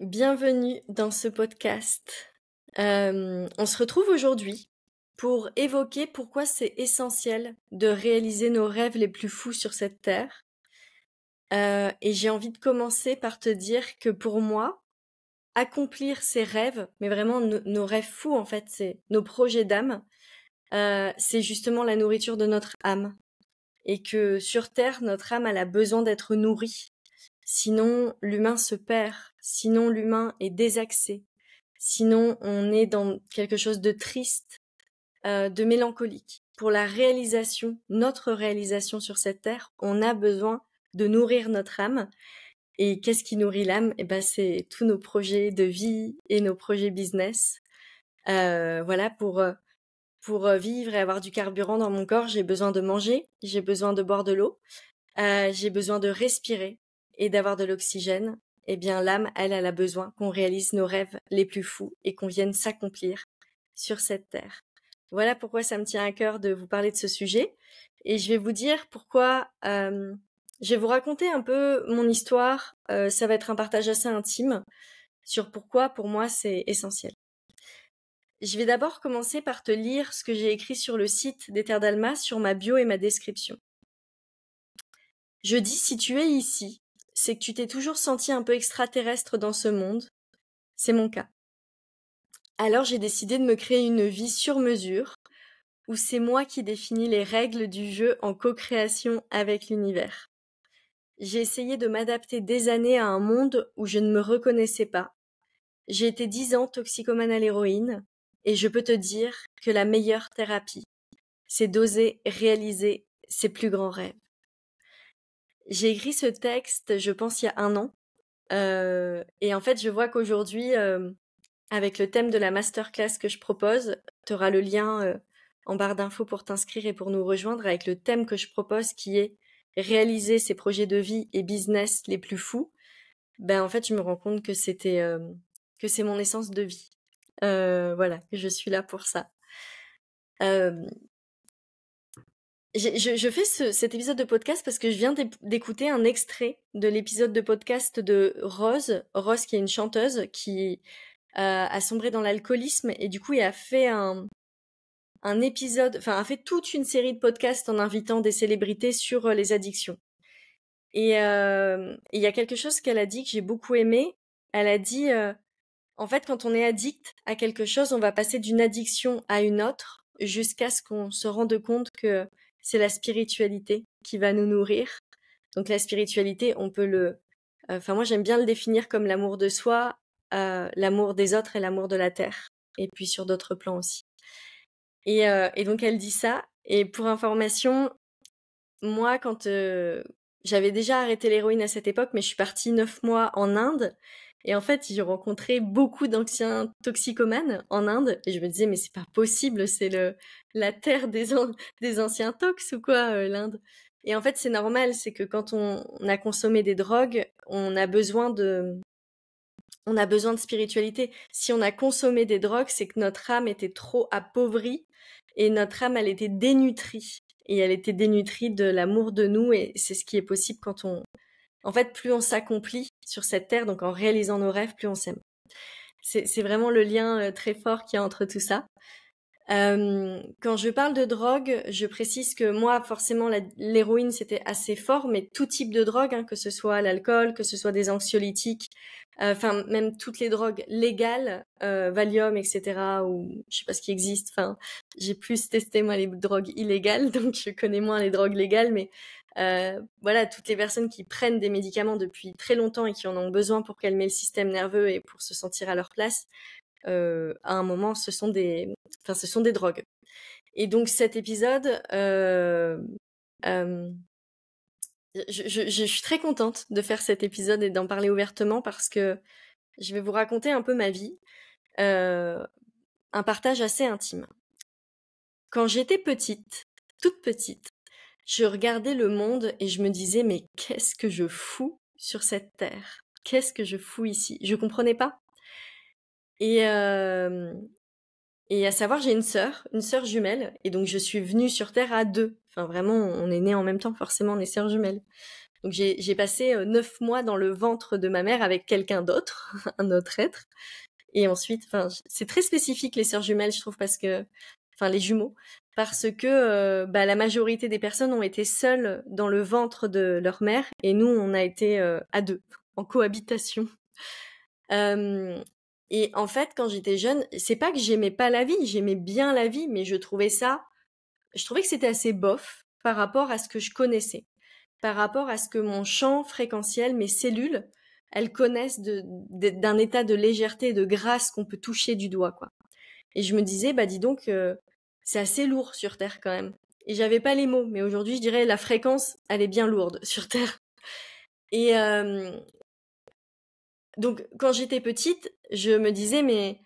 bienvenue dans ce podcast. Euh, on se retrouve aujourd'hui pour évoquer pourquoi c'est essentiel de réaliser nos rêves les plus fous sur cette terre. Euh, et j'ai envie de commencer par te dire que pour moi, accomplir ces rêves, mais vraiment nos rêves fous en fait, c'est nos projets d'âme, euh, c'est justement la nourriture de notre âme. Et que sur Terre, notre âme, a besoin d'être nourrie Sinon, l'humain se perd. Sinon, l'humain est désaxé. Sinon, on est dans quelque chose de triste, euh, de mélancolique. Pour la réalisation, notre réalisation sur cette terre, on a besoin de nourrir notre âme. Et qu'est-ce qui nourrit l'âme Eh ben, c'est tous nos projets de vie et nos projets business. Euh, voilà, pour euh, pour euh, vivre et avoir du carburant dans mon corps, j'ai besoin de manger, j'ai besoin de boire de l'eau, euh, j'ai besoin de respirer, et d'avoir de l'oxygène, eh bien l'âme, elle, elle a besoin qu'on réalise nos rêves les plus fous et qu'on vienne s'accomplir sur cette terre. Voilà pourquoi ça me tient à cœur de vous parler de ce sujet. Et je vais vous dire pourquoi... Euh, je vais vous raconter un peu mon histoire. Euh, ça va être un partage assez intime sur pourquoi pour moi c'est essentiel. Je vais d'abord commencer par te lire ce que j'ai écrit sur le site des Terres d'Alma sur ma bio et ma description. Je dis si tu es ici, c'est que tu t'es toujours senti un peu extraterrestre dans ce monde. C'est mon cas. Alors j'ai décidé de me créer une vie sur mesure, où c'est moi qui définis les règles du jeu en co-création avec l'univers. J'ai essayé de m'adapter des années à un monde où je ne me reconnaissais pas. J'ai été dix ans toxicomane à l'héroïne, et je peux te dire que la meilleure thérapie, c'est d'oser réaliser ses plus grands rêves. J'ai écrit ce texte, je pense, il y a un an. Euh, et en fait, je vois qu'aujourd'hui, euh, avec le thème de la masterclass que je propose, tu auras le lien euh, en barre d'infos pour t'inscrire et pour nous rejoindre avec le thème que je propose qui est réaliser ses projets de vie et business les plus fous. Ben en fait, je me rends compte que c'était que c'est mon essence de vie. voilà, je suis là pour ça. Je, fais cet épisode de podcast parce que je viens d'écouter un extrait de l'épisode de podcast de Rose, Rose qui est une chanteuse qui euh, a sombré dans l'alcoolisme et du coup elle a fait un, épisode, enfin a fait toute une série de podcasts en invitant des célébrités sur euh, les addictions. Euh, et il y a quelque chose qu'elle a dit que j'ai beaucoup aimé. Elle a dit, en fait, quand on est addict à quelque chose, on va passer d'une addiction à une autre jusqu'à ce qu'on se rende compte que c'est la spiritualité qui va nous nourrir. Donc la spiritualité, on peut le... Enfin, moi, j'aime bien le définir comme l'amour de soi, euh, l'amour des autres et l'amour de la terre. Et puis sur d'autres plans aussi. Et, euh, et, donc elle dit ça. Et pour information, moi, quand, euh, j'avais déjà arrêté l'héroïne à cette époque, mais je suis partie neuf mois en Inde. Et en fait, j'ai rencontré beaucoup d'anciens toxicomanes en Inde. Et je me disais, mais c'est pas possible, c'est le, la terre des, des anciens tox ou quoi, euh, l'Inde. Et en fait, c'est normal, c'est que quand on, a consommé des drogues, on a besoin de, on a besoin de spiritualité. Si on a consommé des drogues, c'est que notre âme était trop appauvrie et notre âme, elle était dénutrie et elle était dénutrie de l'amour de nous et c'est ce qui est possible quand on en fait plus on s'accomplit sur cette terre donc en réalisant nos rêves plus on s'aime c'est vraiment le lien euh, très fort qu'il y a entre tout ça euh, quand je parle de drogue, je précise que moi, forcément, l'héroïne, c'était assez fort, mais tout type de drogue, hein, que ce soit l'alcool, que ce soit des anxiolytiques, euh, enfin même toutes les drogues légales, euh, Valium, etc. ou je sais pas ce qui existe. Enfin, j'ai plus testé moi les drogues illégales, donc je connais moins les drogues légales, mais voilà, toutes les personnes qui prennent des médicaments depuis très longtemps et qui en ont besoin pour calmer le système nerveux et pour se sentir à leur place, euh, à un moment, ce sont des, enfin, ce sont des drogues. Et donc cet épisode, euh, euh, je, je, suis très contente de faire cet épisode et d'en parler ouvertement parce que je vais vous raconter un peu ma vie, un partage assez intime. Quand j'étais petite, toute petite, je regardais le monde et je me disais mais qu'est-ce que je fous sur cette terre Qu'est-ce que je fous ici Je comprenais pas et, euh, et à savoir, j'ai une sœur, une sœur jumelle, et donc je suis venue sur Terre à deux. Enfin, vraiment, on est nés en même temps, forcément, on est sœurs jumelles. Donc j'ai passé euh, neuf mois dans le ventre de ma mère avec quelqu'un d'autre, un autre être. Et ensuite, enfin, c'est très spécifique les sœurs jumelles, je trouve, parce que, enfin, les jumeaux, parce que euh, bah, la majorité des personnes ont été seules dans le ventre de leur mère, et nous, on a été euh, à deux, en cohabitation. Euh, et en fait, quand j'étais jeune, c'est pas que j'aimais pas la vie, j'aimais bien la vie, mais je trouvais ça, je trouvais que c'était assez bof par rapport à ce que je connaissais, par rapport à ce que mon champ fréquentiel, mes cellules, elles connaissent d'un état de légèreté de grâce qu'on peut toucher du doigt, quoi. Et je me disais, bah dis donc, euh, c'est assez lourd sur Terre quand même. Et j'avais pas les mots, mais aujourd'hui je dirais la fréquence, elle est bien lourde sur Terre. Et, euh, donc quand j'étais petite, je me disais mais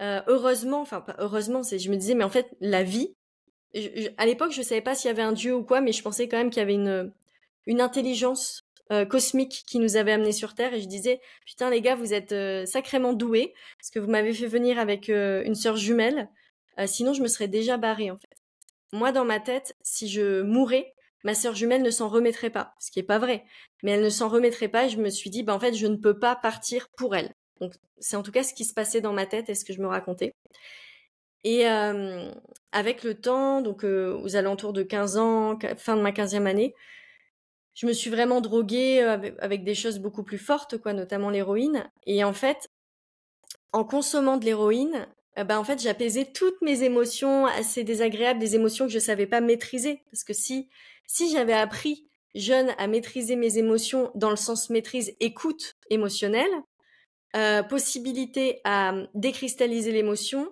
euh, heureusement, enfin pas heureusement, c'est je me disais mais en fait la vie. à l'époque, je ne savais pas s'il y avait un dieu ou quoi, mais je pensais quand même qu'il y avait une une intelligence euh, cosmique qui nous avait amenés sur Terre et je disais putain les gars vous êtes euh, sacrément doués parce que vous m'avez fait venir avec une sœur jumelle, sinon je me serais déjà barrée en fait. Moi dans ma tête, si je mourais, ma sœur jumelle ne s'en remettrait pas, ce qui est pas vrai. Mais elle ne s'en remettrait pas et je me suis dit, bah, en fait, je ne peux pas partir pour elle. Donc, c'est en tout cas ce qui se passait dans ma tête et ce que je me racontais. Et euh, avec le temps, donc euh, aux alentours de 15 ans, fin de ma 15e année, je me suis vraiment droguée euh, avec, des choses beaucoup plus fortes, quoi, notamment l'héroïne. Et en fait, en consommant de l'héroïne, euh, bah, en fait, j'apaisais toutes mes émotions assez désagréables, des émotions que je savais pas maîtriser. Parce que si, si j'avais appris jeune à maîtriser mes émotions dans le sens maîtrise écoute émotionnelle, euh, possibilité à hum, décristalliser l'émotion,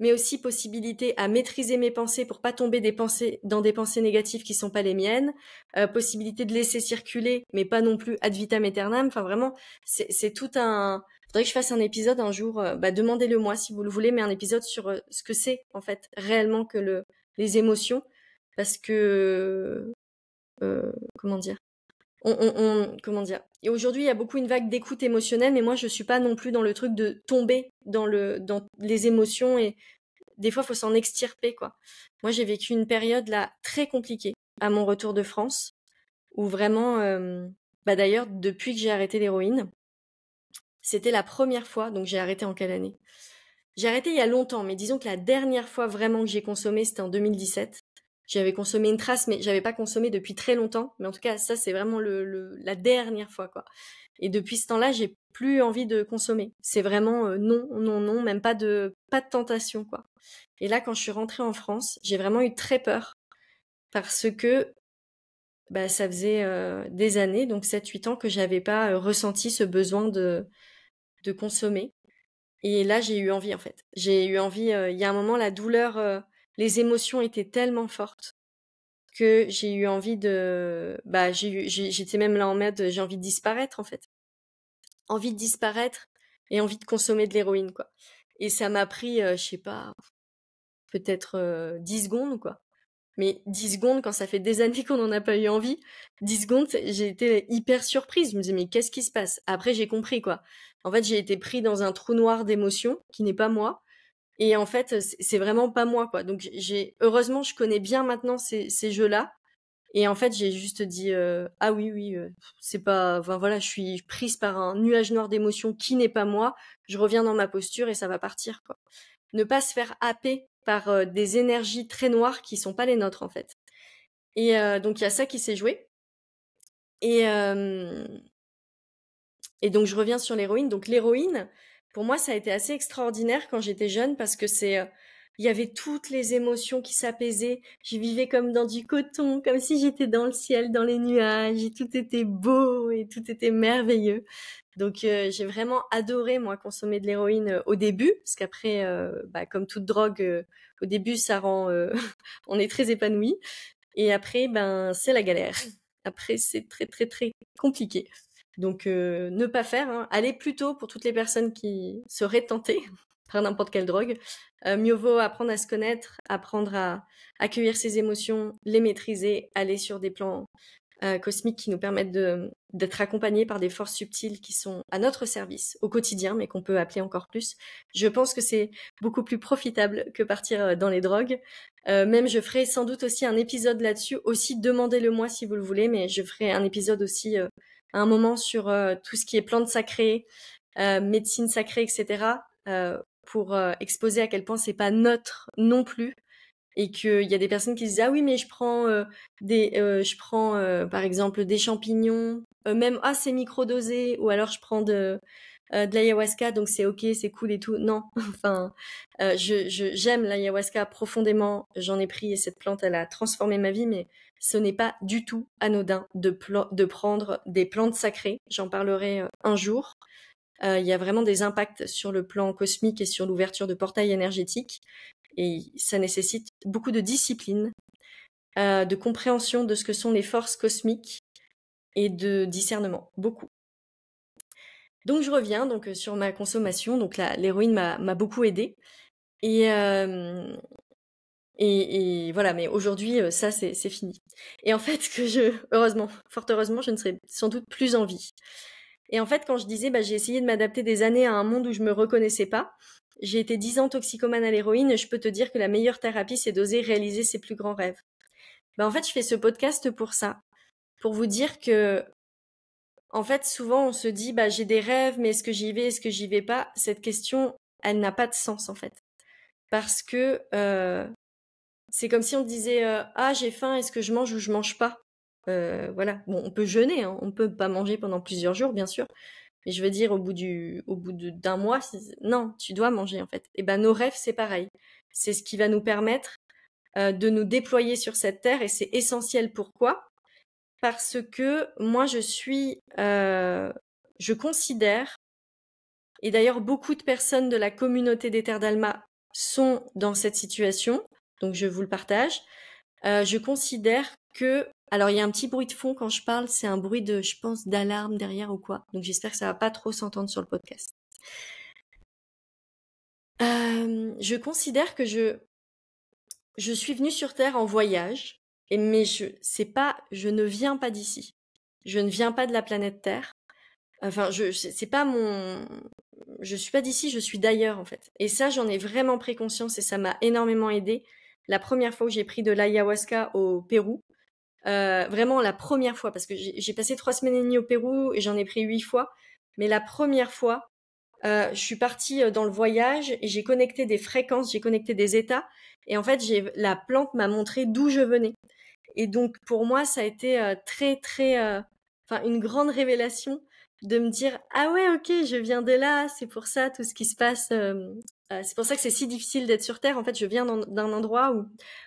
mais aussi possibilité à maîtriser mes pensées pour pas tomber des pensées dans des pensées négatives qui sont pas les miennes, euh, possibilité de laisser circuler, mais pas non plus ad vitam aeternam. Enfin vraiment, c'est tout un faudrait que je fasse un épisode un jour, euh, bah, demandez-le moi si vous le voulez, mais un épisode sur euh, ce que c'est en fait réellement que le, les émotions, parce que euh, comment dire, on, comment dire. Et aujourd'hui, il y a beaucoup une vague d'écoute émotionnelle, mais moi, je suis pas non plus dans le truc de tomber dans le dans les émotions et des fois, faut s'en extirper quoi. Moi, j'ai vécu une période là très compliquée à mon retour de France, où vraiment, bah d'ailleurs, depuis que j'ai arrêté l'héroïne c'était la première fois, donc j'ai arrêté en quelle année J'ai arrêté il y a longtemps, mais disons que la dernière fois vraiment que j'ai consommé, c'était en 2017. J'avais consommé une trace, mais je n'avais pas consommé depuis très longtemps. Mais en tout cas, ça, c'est vraiment le, la dernière fois, quoi. Et depuis ce temps-là, j'ai plus envie de consommer. C'est vraiment euh, non, non, non, même pas de, pas de tentation, quoi. Et là, quand je suis rentrée en France, j'ai vraiment eu très peur. Parce que bah, ça faisait euh, des années, donc 7-8 ans, que j'avais pas euh, ressenti ce besoin de, de consommer. Et là, j'ai eu envie, en fait. J'ai eu envie, euh, il y a un moment, la douleur, euh, les émotions étaient tellement fortes que j'ai eu envie de... Bah, j'étais même là en mode, j'ai envie de disparaître, en fait. Envie de disparaître et envie de consommer de l'héroïne, quoi. Et ça m'a pris, euh, je sais pas, peut-être 10 secondes, quoi. Mais 10 secondes, quand ça fait des années qu'on n'en a pas eu envie, 10 secondes, j'ai été hyper surprise. Je me disais, mais qu'est-ce qui se passe Après, j'ai compris, quoi. En fait, j'ai été pris dans un trou noir d'émotions qui n'est pas moi. Et en fait, c'est vraiment pas moi, quoi. Donc, j'ai heureusement, je connais bien maintenant ces, ces jeux-là. Et en fait, j'ai juste dit euh, ah oui, oui, euh, c'est pas. Enfin voilà, je suis prise par un nuage noir d'émotions qui n'est pas moi. Je reviens dans ma posture et ça va partir. Quoi. Ne pas se faire happer par euh, des énergies très noires qui sont pas les nôtres en fait. Et donc il y a ça qui s'est joué. Et et donc je reviens sur l'héroïne. Donc l'héroïne, pour moi, ça a été assez extraordinaire quand j'étais jeune parce que c'est euh, il y avait toutes les émotions qui s'apaisaient. Je vivais comme dans du coton, comme si j'étais dans le ciel, dans les nuages, et tout était beau et tout était merveilleux. Donc euh, j'ai vraiment adoré moi consommer de l'héroïne euh, au début, parce qu'après, bah, comme toute drogue, au début ça rend, on est très épanoui, et après ben c'est la galère. Après c'est très très très compliqué. Donc euh, ne pas faire, hein. aller plutôt pour toutes les personnes qui seraient tentées par n'importe quelle drogue. Euh, mieux vaut apprendre à se connaître, apprendre à accueillir ses émotions, les maîtriser, aller sur des plans euh, cosmiques qui nous permettent d'être accompagnés par des forces subtiles qui sont à notre service au quotidien, mais qu'on peut appeler encore plus. Je pense que c'est beaucoup plus profitable que partir dans les drogues. même je ferai sans doute aussi un épisode là-dessus. Aussi demandez-le moi si vous le voulez, mais je ferai un épisode aussi un moment sur euh, tout ce qui est plantes sacrées, euh, médecine sacrée, etc. Euh, pour exposer à quel point c'est pas neutre non plus et qu'il y a des personnes qui se disent ah oui mais je prends des je prends par exemple des champignons même assez ah, micro dosés ou alors je prends de euh, de l'ayahuasca, donc c'est ok, c'est cool et tout. Non, enfin, euh, j'aime l'ayahuasca profondément. J'en ai pris et cette plante, elle a transformé ma vie, mais ce n'est pas du tout anodin de, prendre des plantes sacrées. J'en parlerai euh, un jour. Il y a vraiment des impacts sur le plan cosmique et sur l'ouverture de portails énergétiques. Et ça nécessite beaucoup de discipline, de compréhension de ce que sont les forces cosmiques et de discernement, beaucoup. Donc je reviens donc euh, sur ma consommation. Donc l'héroïne m'a beaucoup aidée. Euh, et, voilà, mais aujourd'hui, euh, ça, c'est fini. Et en fait, que je, heureusement, fort heureusement, je ne serais sans doute plus en vie. Et en fait, quand je disais, bah, j'ai essayé de m'adapter des années à un monde où je ne me reconnaissais pas, j'ai été dix ans toxicomane à l'héroïne, je peux te dire que la meilleure thérapie, c'est d'oser réaliser ses plus grands rêves. Bah, en fait, je fais ce podcast pour ça, pour vous dire que en fait, souvent, on se dit, bah, j'ai des rêves, mais est-ce que j'y vais, est-ce que j'y vais pas Cette question, elle n'a pas de sens, en fait. Parce que euh, c'est comme si on disait, euh, ah, j'ai faim, est-ce que je mange ou je mange pas euh, Voilà. Bon, on peut jeûner, on hein. on peut pas manger pendant plusieurs jours, bien sûr. Mais je veux dire, au bout du, au bout d'un mois, non, tu dois manger, en fait. Et ben, nos rêves, c'est pareil. C'est ce qui va nous permettre de nous déployer sur cette terre, et c'est essentiel. Pourquoi parce que moi je suis, euh, je considère, et d'ailleurs beaucoup de personnes de la communauté des terres d'Alma sont dans cette situation, donc je vous le partage. Euh, je considère que, alors il y a un petit bruit de fond quand je parle, c'est un bruit de, je pense, d'alarme derrière ou quoi. Donc j'espère que ça va pas trop s'entendre sur le podcast. Euh, je considère que je, je suis venue sur Terre en voyage et, mais je, c'est pas, je ne viens pas d'ici. Je ne viens pas de la planète Terre. Enfin, je, c'est pas mon, je suis pas d'ici, je suis d'ailleurs en fait. Et ça, j'en ai vraiment pris conscience et ça m'a énormément aidé. La première fois que j'ai pris de l'ayahuasca au Pérou, euh, vraiment la première fois, parce que j'ai passé trois semaines et demie au Pérou et j'en ai pris huit fois, mais la première fois, euh, je suis partie euh, dans le voyage et j'ai connecté des fréquences, j'ai connecté des états, et en fait, la plante m'a montré d'où je venais. Et donc, pour moi, ça a été très, très, enfin, une grande révélation de me dire ah ouais ok je viens de là c'est pour ça tout ce qui se passe ah, c'est pour ça que c'est si difficile d'être sur terre en fait je viens d'un endroit où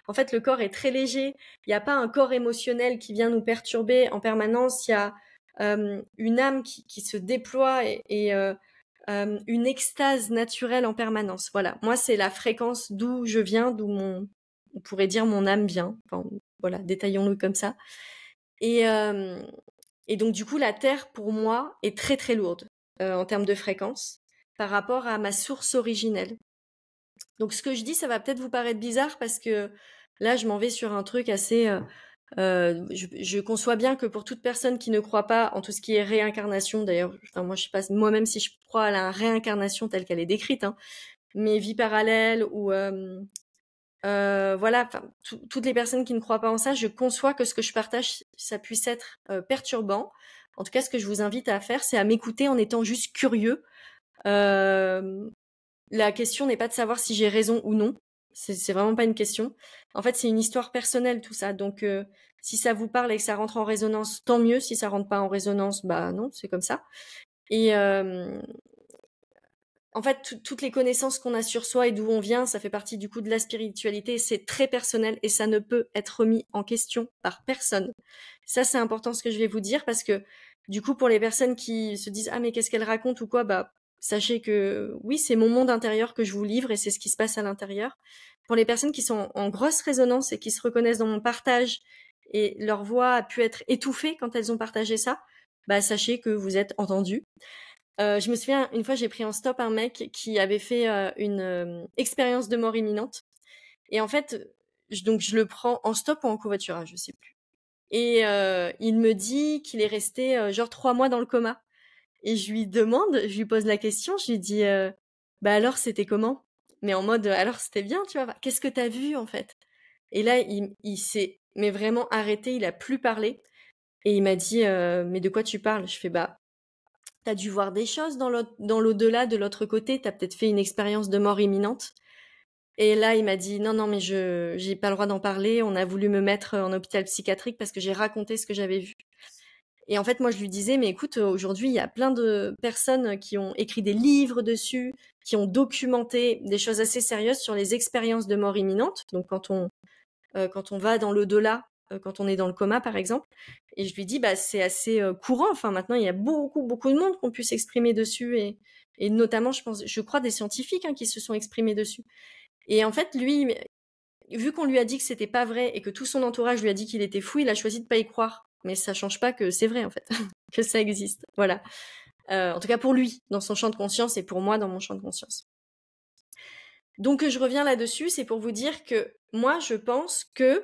en fait le corps est très léger il n'y a pas un corps émotionnel qui vient nous perturber en permanence il y a une âme qui, qui, se déploie et, une extase naturelle en permanence voilà moi c'est la fréquence d'où je viens d'où mon on pourrait dire mon âme vient voilà, détaillons-le comme ça. Et, donc, du coup, la Terre, pour moi, est très, très lourde en termes de fréquence par rapport à ma source originelle. Donc, ce que je dis, ça va peut-être vous paraître bizarre parce que là, je m'en vais sur un truc assez... je, conçois bien que pour toute personne qui ne croit pas en tout ce qui est réincarnation, d'ailleurs, moi je sais pas moi-même si je crois à la réincarnation telle qu'elle est décrite, mes hein, mais parallèles parallèle ou euh, voilà, toutes les personnes qui ne croient pas en ça, je conçois que ce que je partage, ça puisse être euh, perturbant. En tout cas, ce que je vous invite à faire, c'est à m'écouter en étant juste curieux. Euh, la question n'est pas de savoir si j'ai raison ou non. C'est vraiment pas une question. En fait, c'est une histoire personnelle tout ça. Donc, si ça vous parle et que ça rentre en résonance, tant mieux. Si ça rentre pas en résonance, bah non, c'est comme ça. Et, en fait, toutes les connaissances qu'on a sur soi et d'où on vient, ça fait partie du coup de la spiritualité. C'est très personnel et ça ne peut être remis en question par personne. Ça, c'est important ce que je vais vous dire parce que du coup, pour les personnes qui se disent ah mais qu'est-ce qu'elle raconte ou quoi, bah sachez que oui, c'est mon monde intérieur que je vous livre et c'est ce qui se passe à l'intérieur. Pour les personnes qui sont en grosse résonance et qui se reconnaissent dans mon partage et leur voix a pu être étouffée quand elles ont partagé ça, bah sachez que vous êtes entendues. Euh, je me souviens, une fois, j'ai pris en stop un mec qui avait fait euh, une euh, expérience de mort imminente. Et en fait, je, donc je le prends en stop ou en covoiturage, je sais plus. Et il me dit qu'il est resté genre trois mois dans le coma. Et je lui demande, je lui pose la question, je lui dis, bah alors c'était comment Mais en mode, alors c'était bien, tu vois Qu'est-ce que t'as vu en fait Et là, il, il s'est, mais vraiment arrêté, il a plus parlé. Et il m'a dit, mais de quoi tu parles Je fais, bah T'as dû voir des choses dans l'au-delà, de l'autre côté. T'as peut-être fait une expérience de mort imminente. Et là, il m'a dit non, non, mais je j'ai pas le droit d'en parler. On a voulu me mettre en hôpital psychiatrique parce que j'ai raconté ce que j'avais vu. Et en fait, moi, je lui disais, mais écoute, aujourd'hui, il y a plein de personnes qui ont écrit des livres dessus, qui ont documenté des choses assez sérieuses sur les expériences de mort imminente. Donc, quand on, euh, quand on va dans lau delà euh, quand on est dans le coma, par exemple. Et je lui dis, bah, c'est assez euh, courant. Enfin, maintenant, il y a beaucoup, beaucoup de monde qui ont pu s'exprimer dessus. Et, notamment, je pense, je crois, des scientifiques hein, qui se sont exprimés dessus. Et en fait, lui, vu qu'on lui a dit que c'était pas vrai et que tout son entourage lui a dit qu'il était fou, il a choisi de pas y croire. Mais ça change pas que c'est vrai, en fait, que ça existe. Voilà. Euh, en tout cas, pour lui, dans son champ de conscience, et pour moi, dans mon champ de conscience. Donc, je reviens là-dessus, c'est pour vous dire que moi, je pense que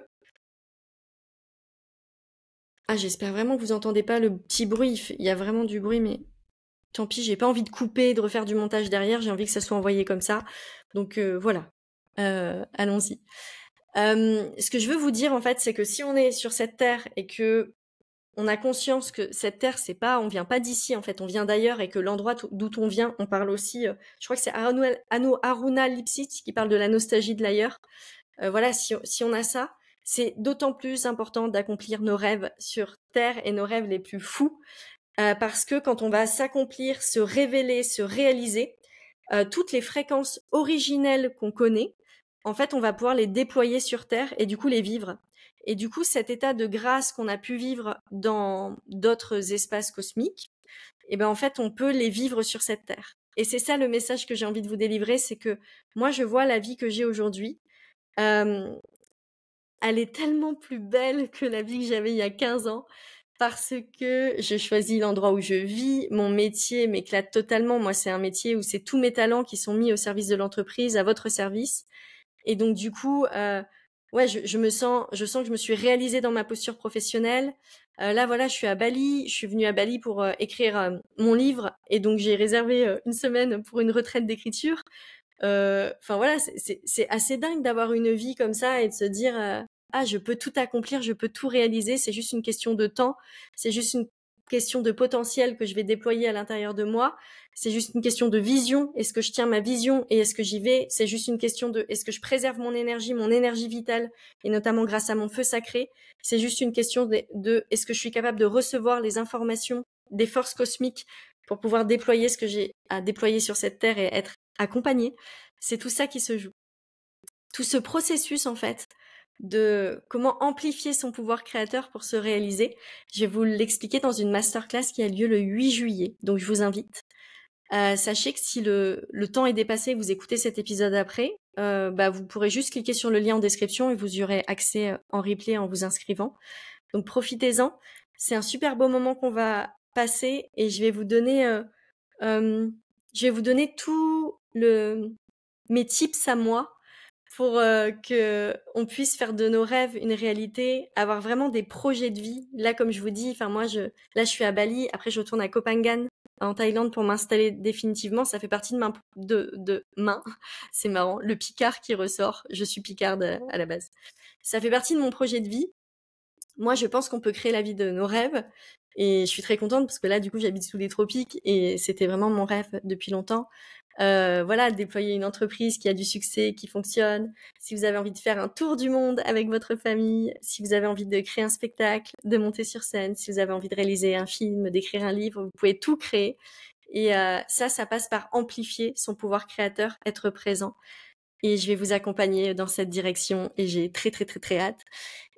ah, j'espère vraiment que vous entendez pas le petit bruit. Il y a vraiment du bruit, mais tant pis, j'ai pas envie de couper, de refaire du montage derrière. J'ai envie que ça soit envoyé comme ça. Donc euh, voilà. Euh, allons-y. Euh, ce que je veux vous dire en fait, c'est que si on est sur cette terre et que on a conscience que cette terre, c'est pas, on vient pas d'ici en fait, on vient d'ailleurs et que l'endroit d'où on vient, on parle aussi. je crois que c'est Aruna Lipsit qui parle de la nostalgie de l'ailleurs. voilà, si, on a ça, c'est d'autant plus important d'accomplir nos rêves sur Terre et nos rêves les plus fous, euh, parce que quand on va s'accomplir, se révéler, se réaliser, euh, toutes les fréquences originelles qu'on connaît, en fait, on va pouvoir les déployer sur Terre et du coup les vivre. Et du coup, cet état de grâce qu'on a pu vivre dans d'autres espaces cosmiques, eh ben en fait, on peut les vivre sur cette Terre. Et c'est ça le message que j'ai envie de vous délivrer, c'est que moi, je vois la vie que j'ai aujourd'hui, euh, elle est tellement plus belle que la vie que j'avais il y a 15 ans parce que je choisis l'endroit où je vis, mon métier m'éclate totalement. Moi, c'est un métier où c'est tous mes talents qui sont mis au service de l'entreprise, à votre service. Et donc, du coup, euh, ouais, je, me sens, je sens que je me suis réalisée dans ma posture professionnelle. Euh, là, voilà, je suis à Bali. Je suis venue à Bali pour euh, écrire euh, mon livre, et donc j'ai réservé une semaine pour une retraite d'écriture. Euh, enfin voilà, c'est assez dingue d'avoir une vie comme ça et de se dire euh, ah je peux tout accomplir, je peux tout réaliser. C'est juste une question de temps, c'est juste une question de potentiel que je vais déployer à l'intérieur de moi. C'est juste une question de vision. Est-ce que je tiens ma vision et est-ce que j'y vais C'est juste une question de est-ce que je préserve mon énergie, mon énergie vitale, et notamment grâce à mon feu sacré. C'est juste une question de, de est-ce que je suis capable de recevoir les informations des forces cosmiques pour pouvoir déployer ce que j'ai à déployer sur cette terre et être accompagner. C'est tout ça qui se joue. Tout ce processus, en fait, de comment amplifier son pouvoir créateur pour se réaliser, je vais vous l'expliquer dans une masterclass qui a lieu le 8 juillet. Donc, je vous invite. Euh, sachez que si le, temps est dépassé vous écoutez cet épisode après, euh, bah, vous pourrez juste cliquer sur le lien en description et vous aurez accès euh, en replay en vous inscrivant. Donc profitez-en. C'est un super beau moment qu'on va passer et je vais vous donner, je vais vous donner tout, le, mes tips à moi pour euh, que on puisse faire de nos rêves une réalité, avoir vraiment des projets de vie. Là, comme je vous dis, enfin moi, je, là, je suis à Bali. Après, je retourne à Koh Phangan en Thaïlande pour m'installer définitivement. Ça fait partie de ma de, de main. C'est marrant, le Picard qui ressort. Je suis Picarde euh, à la base. Ça fait partie de mon projet de vie. Moi, je pense qu'on peut créer la vie de nos rêves. Et je suis très contente parce que là, du coup, j'habite sous les tropiques et c'était vraiment mon rêve depuis longtemps. Euh, voilà, déployer une entreprise qui a du succès, qui fonctionne, si vous avez envie de faire un tour du monde avec votre famille, si vous avez envie de créer un spectacle, de monter sur scène, si vous avez envie de réaliser un film, d'écrire un livre, vous pouvez tout créer. Et euh, ça, ça passe par amplifier son pouvoir créateur, être présent et je vais vous accompagner dans cette direction et j'ai très très très très hâte.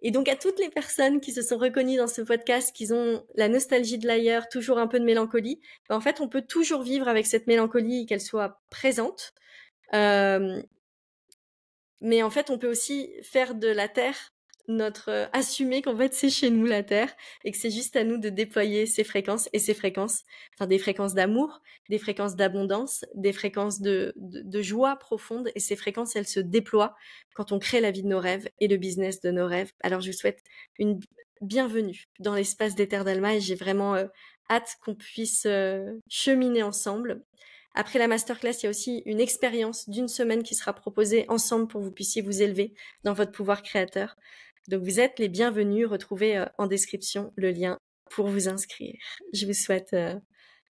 Et donc à toutes les personnes qui se sont reconnues dans ce podcast, qui ont la nostalgie de l'ailleurs, toujours un peu de mélancolie, ben, en fait on peut toujours vivre avec cette mélancolie, qu'elle soit présente. Euh, mais en fait on peut aussi faire de la terre notre euh, assumer qu'en fait c'est chez nous la Terre et que c'est juste à nous de déployer ces fréquences et ces fréquences, enfin des fréquences d'amour, des fréquences d'abondance, des fréquences de, de, de, joie profonde et ces fréquences elles se déploient quand on crée la vie de nos rêves et le business de nos rêves. Alors je vous souhaite une bienvenue dans l'espace des Terres d'Alma et j'ai vraiment euh, hâte qu'on puisse euh, cheminer ensemble. Après la masterclass, il y a aussi une expérience d'une semaine qui sera proposée ensemble pour que vous puissiez vous élever dans votre pouvoir créateur. Donc vous êtes les bienvenus. Retrouvez euh, en description le lien pour vous inscrire. Je vous souhaite euh,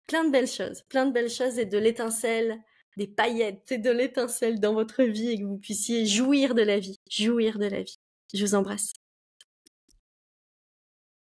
plein de belles choses, plein de belles choses et de l'étincelle, des paillettes et de l'étincelle dans votre vie et que vous puissiez jouir de la vie, jouir de la vie. Je vous embrasse.